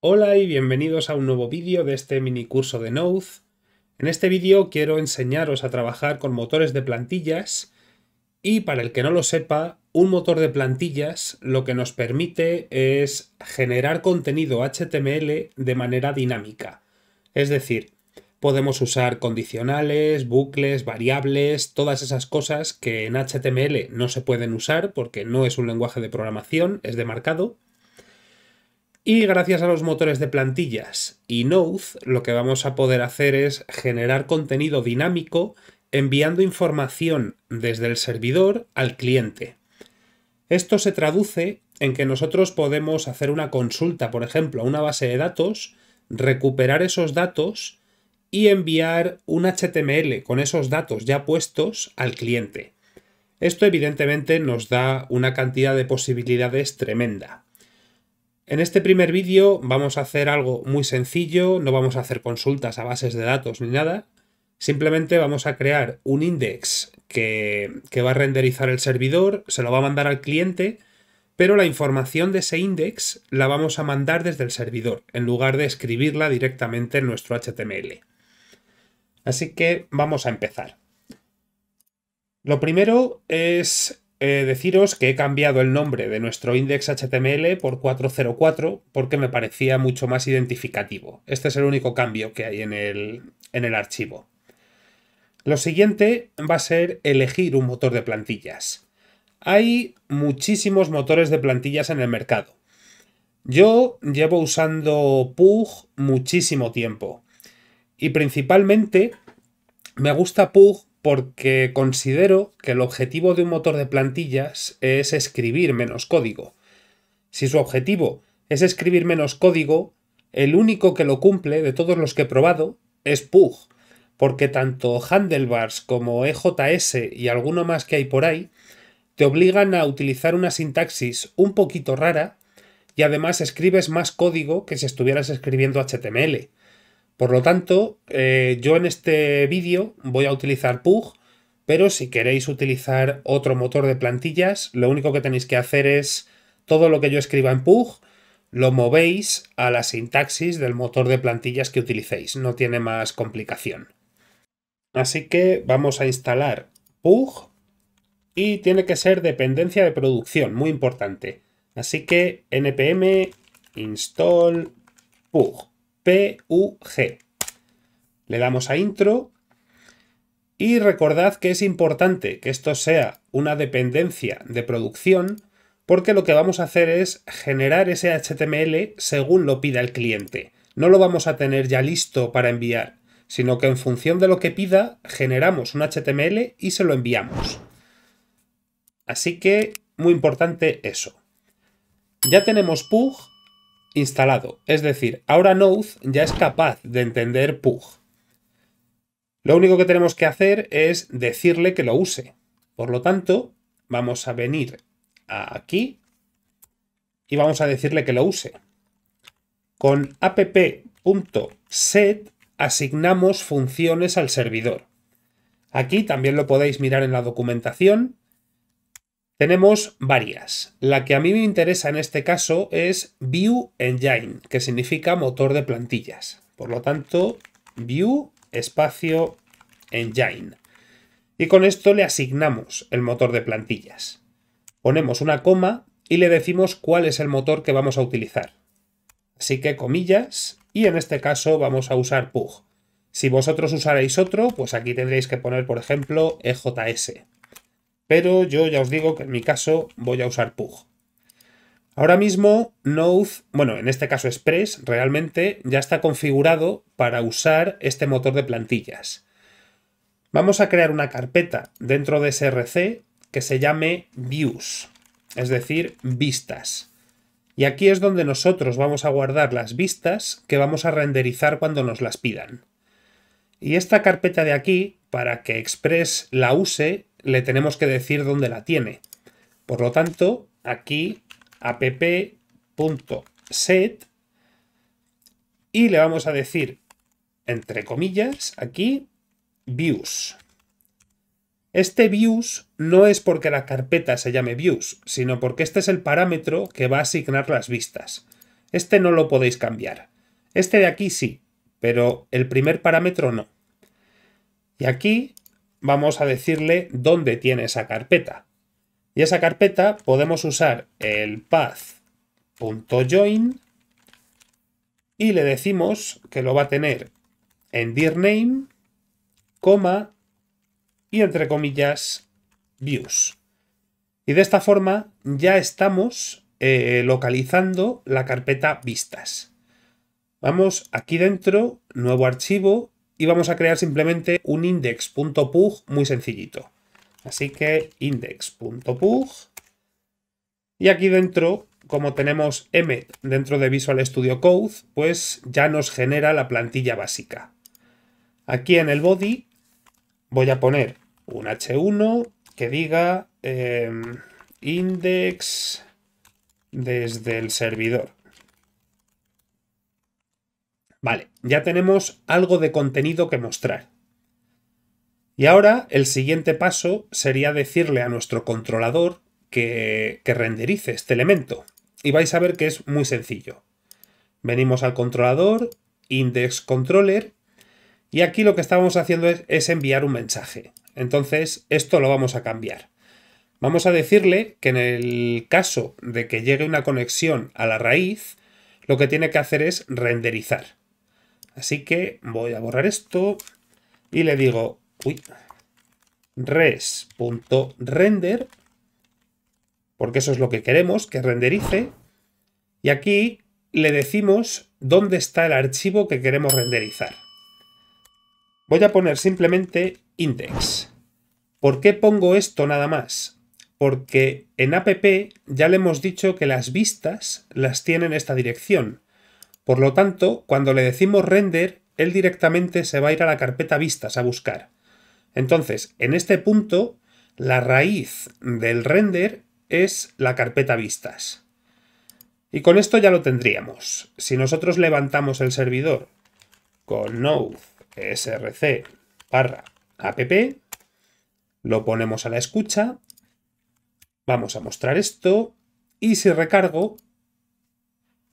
Hola y bienvenidos a un nuevo vídeo de este mini curso de Node. En este vídeo quiero enseñaros a trabajar con motores de plantillas y para el que no lo sepa, un motor de plantillas lo que nos permite es generar contenido HTML de manera dinámica. Es decir, podemos usar condicionales, bucles, variables, todas esas cosas que en HTML no se pueden usar porque no es un lenguaje de programación, es de marcado y gracias a los motores de plantillas y Node, lo que vamos a poder hacer es generar contenido dinámico enviando información desde el servidor al cliente. Esto se traduce en que nosotros podemos hacer una consulta, por ejemplo, a una base de datos, recuperar esos datos y enviar un HTML con esos datos ya puestos al cliente. Esto evidentemente nos da una cantidad de posibilidades tremenda. En este primer vídeo vamos a hacer algo muy sencillo, no vamos a hacer consultas a bases de datos ni nada, simplemente vamos a crear un index que, que, va a renderizar el servidor, se lo va a mandar al cliente, pero la información de ese index la vamos a mandar desde el servidor, en lugar de escribirla directamente en nuestro HTML. Así que vamos a empezar. Lo primero es eh, deciros que he cambiado el nombre de nuestro index HTML por 404 porque me parecía mucho más identificativo. Este es el único cambio que hay en el, en el archivo. Lo siguiente va a ser elegir un motor de plantillas. Hay muchísimos motores de plantillas en el mercado. Yo llevo usando Pug muchísimo tiempo y principalmente me gusta Pug porque considero que el objetivo de un motor de plantillas es escribir menos código. Si su objetivo es escribir menos código, el único que lo cumple de todos los que he probado es Pug, porque tanto Handlebars como EJS y alguno más que hay por ahí te obligan a utilizar una sintaxis un poquito rara y además escribes más código que si estuvieras escribiendo HTML. Por lo tanto, eh, yo en este vídeo voy a utilizar Pug, pero si queréis utilizar otro motor de plantillas, lo único que tenéis que hacer es todo lo que yo escriba en Pug, lo movéis a la sintaxis del motor de plantillas que utilicéis, no tiene más complicación. Así que vamos a instalar Pug y tiene que ser dependencia de producción, muy importante. Así que npm install Pug. PUG. Le damos a intro y recordad que es importante que esto sea una dependencia de producción porque lo que vamos a hacer es generar ese HTML según lo pida el cliente. No lo vamos a tener ya listo para enviar, sino que en función de lo que pida generamos un HTML y se lo enviamos. Así que muy importante eso. Ya tenemos PUG instalado. Es decir, ahora Node ya es capaz de entender Pug. Lo único que tenemos que hacer es decirle que lo use. Por lo tanto, vamos a venir aquí y vamos a decirle que lo use. Con app.set asignamos funciones al servidor. Aquí también lo podéis mirar en la documentación. Tenemos varias. La que a mí me interesa en este caso es View Engine, que significa motor de plantillas. Por lo tanto, View espacio Engine. Y con esto le asignamos el motor de plantillas. Ponemos una coma y le decimos cuál es el motor que vamos a utilizar. Así que comillas, y en este caso vamos a usar Pug. Si vosotros usaréis otro, pues aquí tendréis que poner, por ejemplo, EJS pero yo ya os digo que en mi caso voy a usar Pug. Ahora mismo Node, bueno, en este caso Express, realmente ya está configurado para usar este motor de plantillas. Vamos a crear una carpeta dentro de SRC que se llame Views, es decir, vistas. Y aquí es donde nosotros vamos a guardar las vistas que vamos a renderizar cuando nos las pidan. Y esta carpeta de aquí, para que Express la use, le tenemos que decir dónde la tiene. Por lo tanto, aquí app.set y le vamos a decir, entre comillas, aquí views. Este views no es porque la carpeta se llame views, sino porque este es el parámetro que va a asignar las vistas. Este no lo podéis cambiar. Este de aquí sí, pero el primer parámetro no. Y aquí vamos a decirle dónde tiene esa carpeta. Y esa carpeta podemos usar el path.join y le decimos que lo va a tener en dearname coma y entre comillas views. Y de esta forma ya estamos eh, localizando la carpeta vistas. Vamos aquí dentro, nuevo archivo y vamos a crear simplemente un index.pug muy sencillito. Así que index.pug y aquí dentro, como tenemos m dentro de Visual Studio Code, pues ya nos genera la plantilla básica. Aquí en el body voy a poner un h1 que diga em, index desde el servidor. Vale, ya tenemos algo de contenido que mostrar. Y ahora el siguiente paso sería decirle a nuestro controlador que, renderice este elemento. Y vais a ver que es muy sencillo. Venimos al controlador, index controller, y aquí lo que estábamos haciendo es enviar un mensaje. Entonces esto lo vamos a cambiar. Vamos a decirle que en el caso de que llegue una conexión a la raíz, lo que tiene que hacer es renderizar. Así que voy a borrar esto y le digo, uy, res.render, porque eso es lo que queremos, que renderice. Y aquí le decimos dónde está el archivo que queremos renderizar. Voy a poner simplemente index. ¿Por qué pongo esto nada más? Porque en app ya le hemos dicho que las vistas las tiene esta dirección. Por lo tanto, cuando le decimos render, él directamente se va a ir a la carpeta vistas a buscar. Entonces, en este punto, la raíz del render es la carpeta vistas. Y con esto ya lo tendríamos. Si nosotros levantamos el servidor con node src app, lo ponemos a la escucha, vamos a mostrar esto, y si recargo,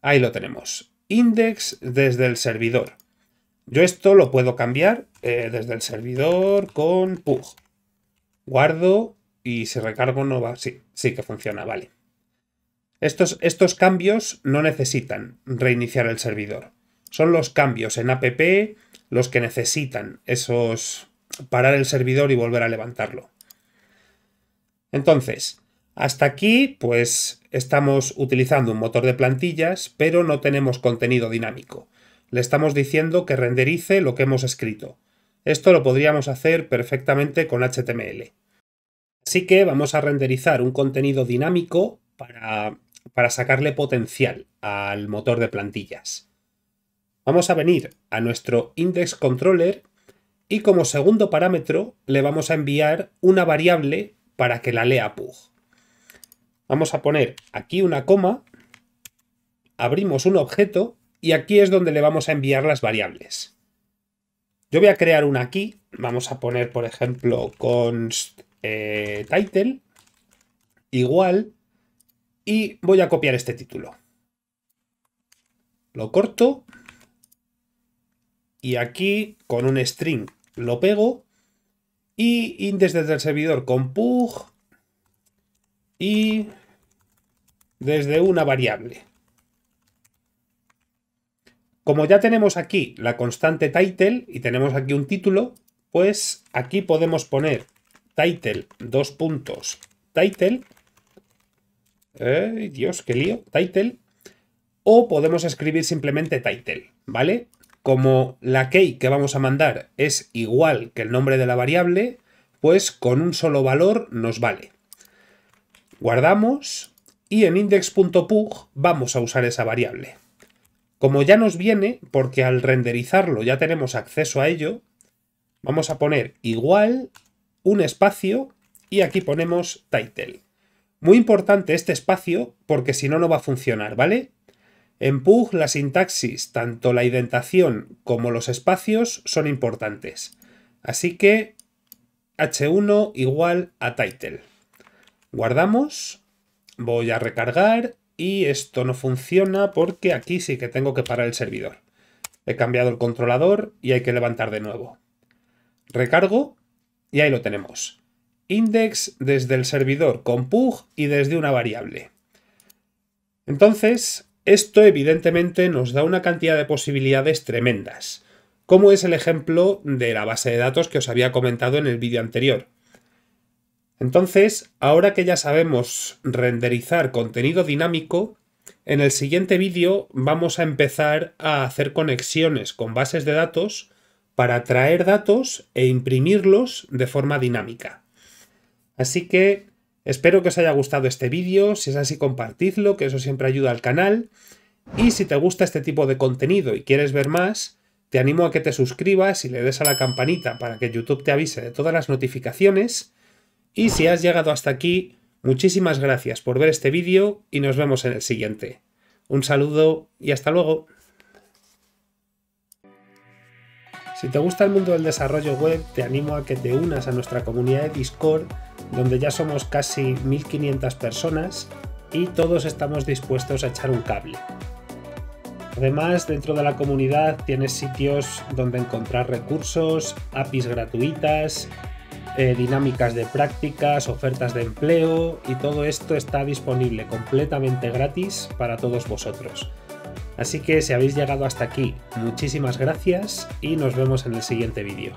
ahí lo tenemos index desde el servidor. Yo esto lo puedo cambiar eh, desde el servidor con pug. Guardo y si recargo no va. Sí, sí que funciona, vale. Estos, estos cambios no necesitan reiniciar el servidor. Son los cambios en app los que necesitan esos parar el servidor y volver a levantarlo. Entonces, hasta aquí, pues estamos utilizando un motor de plantillas, pero no tenemos contenido dinámico. Le estamos diciendo que renderice lo que hemos escrito. Esto lo podríamos hacer perfectamente con HTML. Así que vamos a renderizar un contenido dinámico para, para sacarle potencial al motor de plantillas. Vamos a venir a nuestro index controller y como segundo parámetro le vamos a enviar una variable para que la lea Pug. Vamos a poner aquí una coma, abrimos un objeto y aquí es donde le vamos a enviar las variables. Yo voy a crear una aquí, vamos a poner por ejemplo const eh, title igual y voy a copiar este título. Lo corto y aquí con un string lo pego y índice desde el servidor con pug y desde una variable. Como ya tenemos aquí la constante title y tenemos aquí un título, pues aquí podemos poner title, dos puntos, title, Dios, qué lío, title, o podemos escribir simplemente title, ¿vale? Como la key que vamos a mandar es igual que el nombre de la variable, pues con un solo valor nos vale. Guardamos y en index.pug vamos a usar esa variable. Como ya nos viene, porque al renderizarlo ya tenemos acceso a ello, vamos a poner igual un espacio y aquí ponemos title. Muy importante este espacio porque si no, no va a funcionar, ¿vale? En Pug la sintaxis, tanto la identación como los espacios son importantes. Así que h1 igual a title. Guardamos Voy a recargar y esto no funciona porque aquí sí que tengo que parar el servidor. He cambiado el controlador y hay que levantar de nuevo. Recargo y ahí lo tenemos. Index desde el servidor con pug y desde una variable. Entonces, esto evidentemente nos da una cantidad de posibilidades tremendas, como es el ejemplo de la base de datos que os había comentado en el vídeo anterior. Entonces, ahora que ya sabemos renderizar contenido dinámico, en el siguiente vídeo vamos a empezar a hacer conexiones con bases de datos para traer datos e imprimirlos de forma dinámica. Así que espero que os haya gustado este vídeo, si es así compartidlo, que eso siempre ayuda al canal, y si te gusta este tipo de contenido y quieres ver más, te animo a que te suscribas y le des a la campanita para que YouTube te avise de todas las notificaciones, y si has llegado hasta aquí, muchísimas gracias por ver este vídeo y nos vemos en el siguiente. Un saludo y hasta luego. Si te gusta el mundo del desarrollo web, te animo a que te unas a nuestra comunidad de Discord, donde ya somos casi 1500 personas y todos estamos dispuestos a echar un cable. Además, dentro de la comunidad tienes sitios donde encontrar recursos, APIs gratuitas, eh, dinámicas de prácticas, ofertas de empleo y todo esto está disponible completamente gratis para todos vosotros. Así que si habéis llegado hasta aquí, muchísimas gracias y nos vemos en el siguiente vídeo.